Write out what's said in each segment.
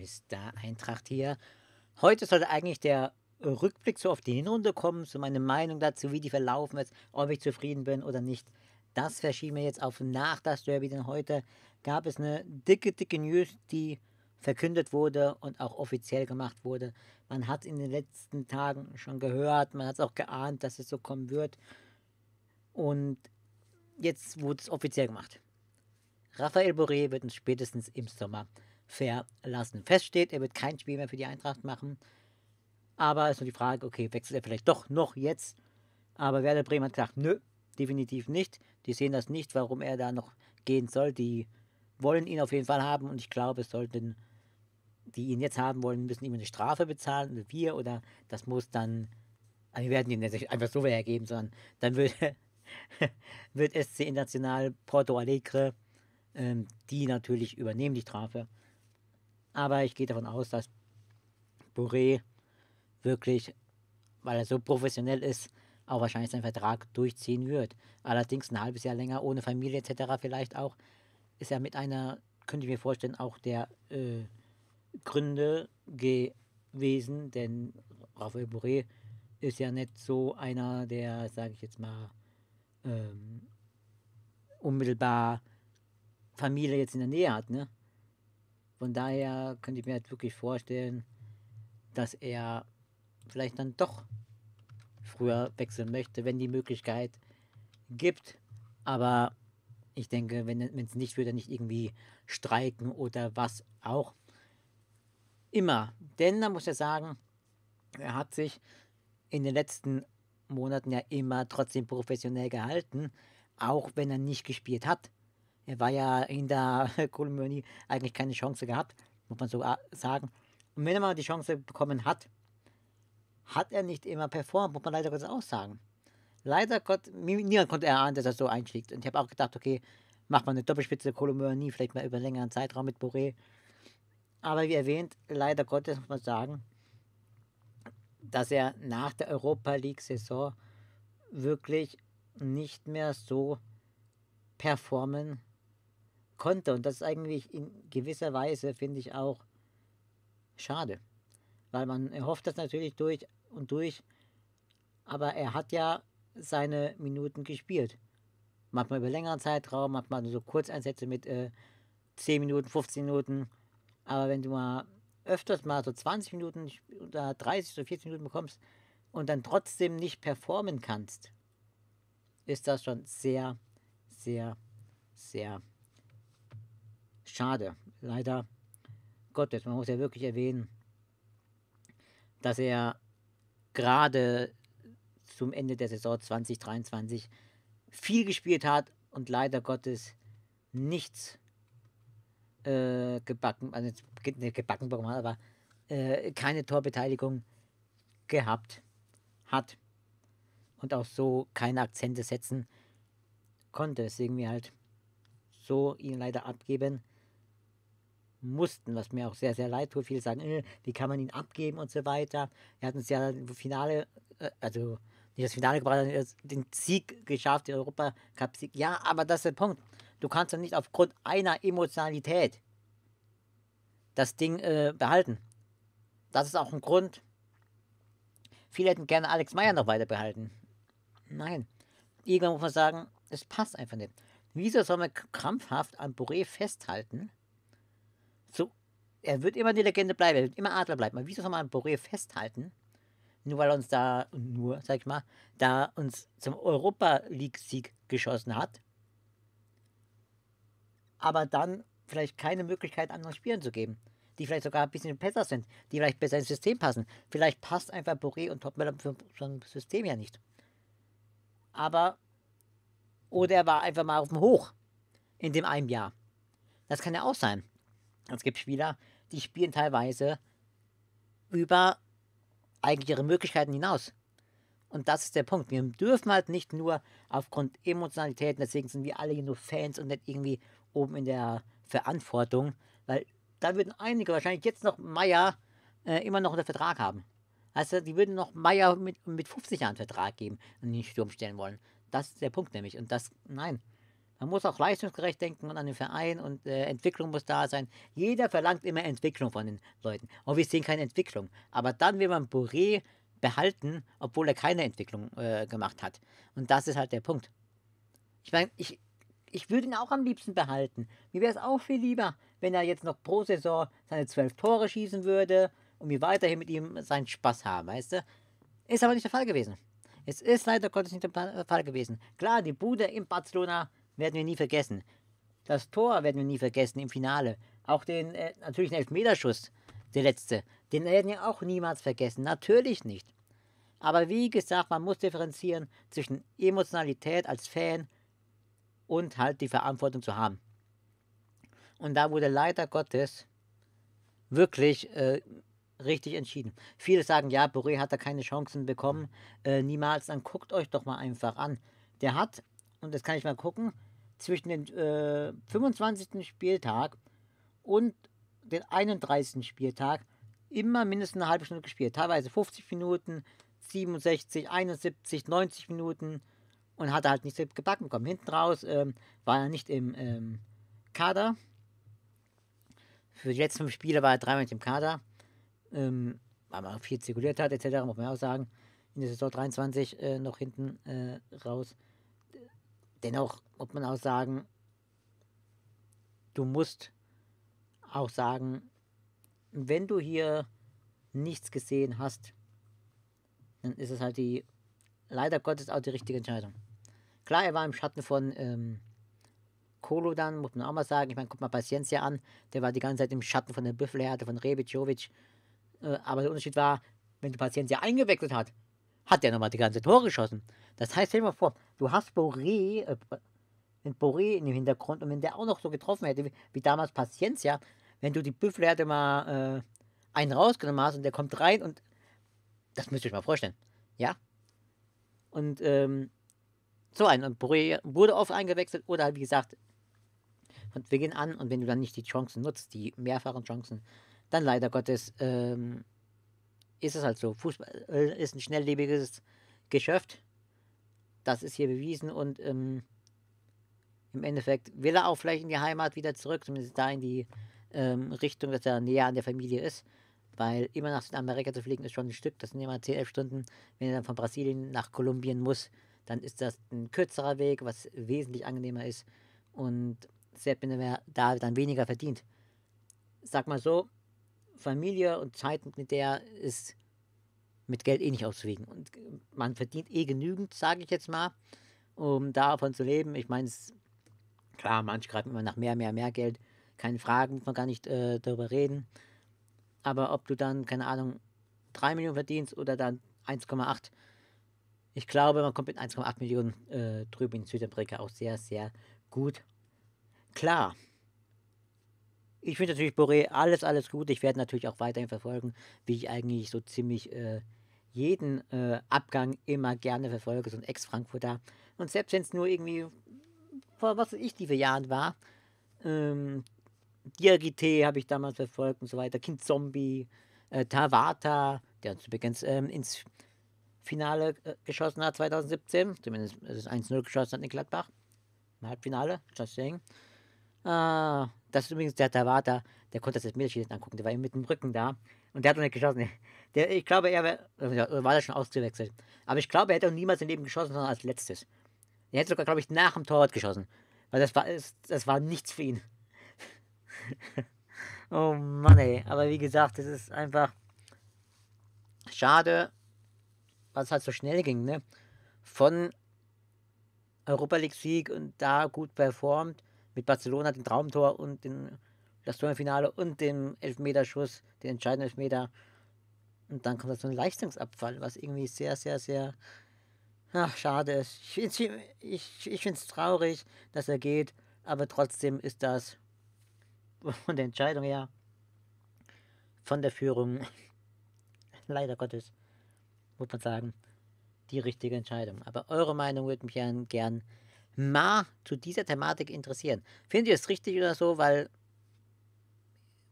Mr. Eintracht hier. Heute sollte eigentlich der Rückblick so auf die Hinrunde kommen, so meine Meinung dazu, wie die verlaufen ist, ob ich zufrieden bin oder nicht. Das verschieben wir jetzt auf nach das Derby, denn heute gab es eine dicke, dicke News, die verkündet wurde und auch offiziell gemacht wurde. Man hat in den letzten Tagen schon gehört, man hat es auch geahnt, dass es so kommen wird. Und jetzt wurde es offiziell gemacht. Raphael Boré wird uns spätestens im Sommer verlassen. Fest steht, er wird kein Spiel mehr für die Eintracht machen. Aber ist nur die Frage, okay, wechselt er vielleicht doch noch jetzt? Aber Werder Bremen hat gesagt, nö, definitiv nicht. Die sehen das nicht, warum er da noch gehen soll. Die wollen ihn auf jeden Fall haben und ich glaube, es sollten, die ihn jetzt haben wollen, müssen ihm eine Strafe bezahlen, wir oder das muss dann, also wir werden ihn nicht einfach so hergeben, sondern dann wird, wird SC International Porto Alegre, ähm, die natürlich übernehmen die Strafe aber ich gehe davon aus, dass Boré wirklich, weil er so professionell ist, auch wahrscheinlich seinen Vertrag durchziehen wird. Allerdings ein halbes Jahr länger ohne Familie etc. vielleicht auch, ist ja mit einer, könnte ich mir vorstellen, auch der äh, Gründe gewesen, denn Raphael Boré ist ja nicht so einer, der, sage ich jetzt mal, ähm, unmittelbar Familie jetzt in der Nähe hat, ne? Von daher könnte ich mir halt wirklich vorstellen, dass er vielleicht dann doch früher wechseln möchte, wenn die Möglichkeit gibt. Aber ich denke, wenn es nicht, würde er nicht irgendwie streiken oder was auch immer. Denn da muss er sagen, er hat sich in den letzten Monaten ja immer trotzdem professionell gehalten, auch wenn er nicht gespielt hat. Er war ja in der Kolumnie eigentlich keine Chance gehabt, muss man so äh, sagen. Und wenn er mal die Chance bekommen hat, hat er nicht immer performt, muss man leider Gottes auch sagen. Leider Gott, niemand konnte erahnen, dass er so einschlägt. Und ich habe auch gedacht, okay, macht man eine Doppelspitze Kolumnie, vielleicht mal über einen längeren Zeitraum mit Boré. Aber wie erwähnt, leider Gottes muss man sagen, dass er nach der Europa League-Saison wirklich nicht mehr so performen kann konnte. Und das ist eigentlich in gewisser Weise, finde ich, auch schade. Weil man erhofft das natürlich durch und durch. Aber er hat ja seine Minuten gespielt. Manchmal über längeren Zeitraum, manchmal so Kurzeinsätze mit äh, 10 Minuten, 15 Minuten. Aber wenn du mal öfters mal so 20 Minuten oder 30 oder 40 Minuten bekommst und dann trotzdem nicht performen kannst, ist das schon sehr, sehr, sehr schade. Leider Gottes, man muss ja wirklich erwähnen, dass er gerade zum Ende der Saison 2023 viel gespielt hat und leider Gottes nichts äh, gebacken, also gebacken bekommen hat, aber äh, keine Torbeteiligung gehabt hat und auch so keine Akzente setzen konnte. Deswegen wir halt so ihn leider abgeben mussten, was mir auch sehr, sehr leid tut. Viele sagen, äh, wie kann man ihn abgeben und so weiter. Wir hatten es ja im Finale, äh, also nicht das Finale gebracht, sondern den Sieg geschafft, den Europacup-Sieg. Ja, aber das ist der Punkt. Du kannst doch nicht aufgrund einer Emotionalität das Ding äh, behalten. Das ist auch ein Grund. Viele hätten gerne Alex Meyer noch weiter behalten. Nein. Irgendwann muss man sagen, es passt einfach nicht. Wieso soll man krampfhaft an Boré festhalten? er wird immer die Legende bleiben, er wird immer Adler bleiben. Aber wieso soll man an Boré festhalten? Nur weil er uns da, nur, sag ich mal, da uns zum Europa League-Sieg geschossen hat. Aber dann vielleicht keine Möglichkeit, anderen Spielern zu geben, die vielleicht sogar ein bisschen besser sind, die vielleicht besser ins System passen. Vielleicht passt einfach Boré und Topmüller für so ein System ja nicht. Aber, oder er war einfach mal auf dem Hoch in dem einem Jahr. Das kann ja auch sein. Es gibt Spieler, die spielen teilweise über eigentlich ihre Möglichkeiten hinaus. Und das ist der Punkt. Wir dürfen halt nicht nur aufgrund Emotionalitäten, deswegen sind wir alle hier nur Fans und nicht irgendwie oben in der Verantwortung, weil da würden einige wahrscheinlich jetzt noch Meier äh, immer noch einen Vertrag haben. Also die würden noch Meier mit, mit 50 Jahren Vertrag geben und ihn den Sturm stellen wollen. Das ist der Punkt nämlich. Und das, nein, man muss auch leistungsgerecht denken und an den Verein und äh, Entwicklung muss da sein. Jeder verlangt immer Entwicklung von den Leuten. Und wir sehen keine Entwicklung. Aber dann will man Bourré behalten, obwohl er keine Entwicklung äh, gemacht hat. Und das ist halt der Punkt. Ich meine, ich, ich würde ihn auch am liebsten behalten. Mir wäre es auch viel lieber, wenn er jetzt noch pro Saison seine zwölf Tore schießen würde und wir weiterhin mit ihm seinen Spaß haben, weißt du? Ist aber nicht der Fall gewesen. Es ist leider Gottes nicht der Fall gewesen. Klar, die Bude in Barcelona werden wir nie vergessen. Das Tor werden wir nie vergessen im Finale. Auch den, äh, natürlich den Elfmeterschuss, der letzte. Den werden wir auch niemals vergessen. Natürlich nicht. Aber wie gesagt, man muss differenzieren zwischen Emotionalität als Fan und halt die Verantwortung zu haben. Und da wurde leider Gottes wirklich äh, richtig entschieden. Viele sagen, ja, Boré hat da keine Chancen bekommen. Äh, niemals. Dann guckt euch doch mal einfach an. Der hat, und das kann ich mal gucken, zwischen dem äh, 25. Spieltag und dem 31. Spieltag immer mindestens eine halbe Stunde gespielt. Teilweise 50 Minuten, 67, 71, 90 Minuten und hat halt nicht so gebacken bekommen. Hinten raus ähm, war er nicht im ähm, Kader. Für die letzten fünf Spiele war er dreimal nicht im Kader. Ähm, weil man viel zirkuliert hat, etc., muss man auch sagen. In der Saison 23 äh, noch hinten äh, raus Dennoch muss man auch sagen, du musst auch sagen, wenn du hier nichts gesehen hast, dann ist es halt die, leider Gottes auch die richtige Entscheidung. Klar, er war im Schatten von ähm, Kolo dann, muss man auch mal sagen. Ich meine, guck mal Paciencia an, der war die ganze Zeit im Schatten von der Büffelherde, von Rebic, Jovic. Äh, aber der Unterschied war, wenn du Paciencia eingewechselt hat, hat der nochmal die ganze Tor geschossen. Das heißt, stell dir mal vor, du hast Boré, äh, Boré im Hintergrund und wenn der auch noch so getroffen hätte, wie, wie damals Paciencia, wenn du die Büffelherde mal äh, einen rausgenommen hast und der kommt rein und das müsst ihr euch mal vorstellen. Ja? Und ähm, so ein. Und Boré wurde oft eingewechselt oder halt, wie gesagt, von Beginn an. Und wenn du dann nicht die Chancen nutzt, die mehrfachen Chancen, dann leider Gottes ähm, ist es halt so. Fußball äh, ist ein schnelllebiges Geschäft das ist hier bewiesen und ähm, im Endeffekt will er auch vielleicht in die Heimat wieder zurück, zumindest da in die ähm, Richtung, dass er näher an der Familie ist. Weil immer nach Südamerika zu fliegen ist schon ein Stück, das sind immer 10, 11 Stunden. Wenn er dann von Brasilien nach Kolumbien muss, dann ist das ein kürzerer Weg, was wesentlich angenehmer ist. Und selbst wenn er da dann weniger verdient. Sag mal so, Familie und Zeit mit der ist mit Geld eh nicht auszuwiegen. Und äh, man verdient eh genügend, sage ich jetzt mal, um davon zu leben. Ich meine, klar, manche greifen immer nach mehr, mehr, mehr Geld. Keine Fragen, muss man gar nicht äh, darüber reden. Aber ob du dann, keine Ahnung, 3 Millionen verdienst oder dann 1,8, ich glaube, man kommt mit 1,8 Millionen äh, drüben in Südamerika auch sehr, sehr gut. Klar, ich wünsche natürlich Boré alles, alles gut. Ich werde natürlich auch weiterhin verfolgen, wie ich eigentlich so ziemlich äh, jeden äh, Abgang immer gerne verfolge, so ein Ex-Frankfurter. Und selbst wenn es nur irgendwie vor was weiß ich die für Jahren war, ähm, DRGT habe ich damals verfolgt und so weiter, Kind Zombie, äh, Tawata, der uns übrigens ähm, ins Finale äh, geschossen hat 2017, zumindest ist es 1-0 geschossen hat in Gladbach, im Halbfinale, just saying. Ah, das ist übrigens der Tawata, der konnte das jetzt nicht angucken, der war eben mit dem Rücken da und der hat noch nicht geschossen. Der, ich glaube, er wär, äh, war da schon ausgewechselt. Aber ich glaube, er hätte auch niemals daneben geschossen, sondern als letztes. Er hätte sogar, glaube ich, nach dem Torwart geschossen. Weil das war, das war nichts für ihn. oh Mann, ey. Aber wie gesagt, das ist einfach schade, was halt so schnell ging, ne? Von Europa League Sieg und da gut performt mit Barcelona den Traumtor und den, das Turnfinale und den Elfmeterschuss, den entscheidenden Elfmeter. Und dann kommt da so ein Leistungsabfall, was irgendwie sehr, sehr, sehr ach, schade ist. Ich, ich, ich finde es traurig, dass er geht, aber trotzdem ist das von der Entscheidung her, von der Führung, leider Gottes, muss man sagen, die richtige Entscheidung. Aber eure Meinung würde mich gern, gern mal zu dieser Thematik interessieren. Findet ihr das richtig oder so, weil.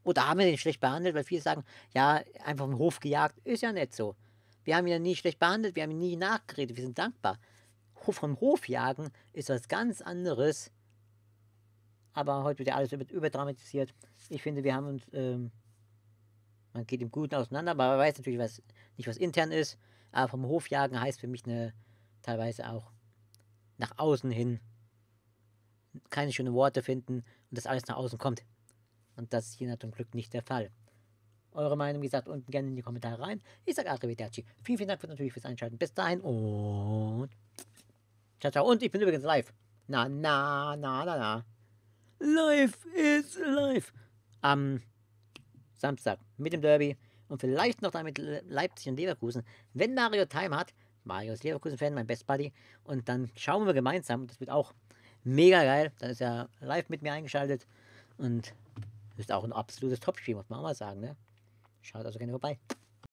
Oder haben wir den schlecht behandelt, weil viele sagen, ja, einfach vom Hof gejagt, ist ja nicht so. Wir haben ihn ja nie schlecht behandelt, wir haben ihn nie nachgeredet, wir sind dankbar. Vom Hof jagen ist was ganz anderes. Aber heute wird ja alles überdramatisiert. Ich finde, wir haben uns, ähm, man geht im Guten auseinander, aber man weiß natürlich was, nicht, was intern ist. Aber vom Hofjagen heißt für mich eine, teilweise auch nach außen hin keine schönen Worte finden und das alles nach außen kommt. Und das ist hier zum Glück nicht der Fall. Eure Meinung, wie gesagt, unten gerne in die Kommentare rein. Ich sage Arrivederci. Vielen, vielen Dank für, natürlich fürs Einschalten. Bis dahin und ciao, ciao. Und ich bin übrigens live. Na, na, na, na, na. Live is live. Am Samstag mit dem Derby und vielleicht noch damit Leipzig und Leverkusen. Wenn Mario Time hat, Marius Leverkusen-Fan, mein Best Buddy. Und dann schauen wir gemeinsam. Das wird auch mega geil. Dann ist er live mit mir eingeschaltet. Und ist auch ein absolutes Top-Spiel, muss man auch mal sagen. Ne? Schaut also gerne vorbei.